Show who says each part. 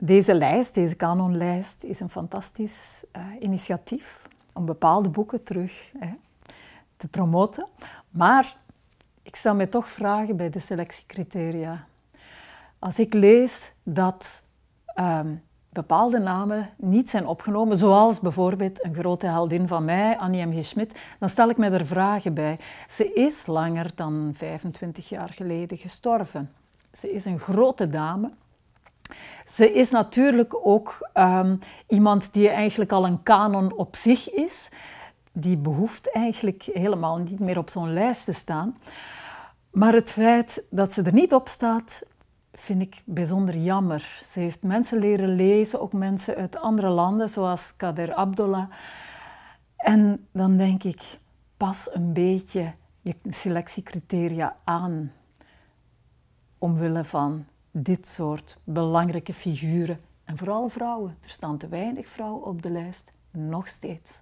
Speaker 1: Deze lijst, deze kanonlijst, is een fantastisch eh, initiatief om bepaalde boeken terug hè, te promoten. Maar ik stel mij toch vragen bij de selectiecriteria. Als ik lees dat ehm, bepaalde namen niet zijn opgenomen, zoals bijvoorbeeld een grote heldin van mij, Annie M. G. Schmidt, dan stel ik mij er vragen bij. Ze is langer dan 25 jaar geleden gestorven. Ze is een grote dame ze is natuurlijk ook ehm, iemand die eigenlijk al een kanon op zich is. Die behoeft eigenlijk helemaal niet meer op zo'n lijst te staan. Maar het feit dat ze er niet op staat, vind ik bijzonder jammer. Ze heeft mensen leren lezen, ook mensen uit andere landen, zoals Kader Abdullah. En dan denk ik, pas een beetje je selectiecriteria aan omwille van dit soort belangrijke figuren, en vooral vrouwen, er staan te weinig vrouwen op de lijst, nog steeds.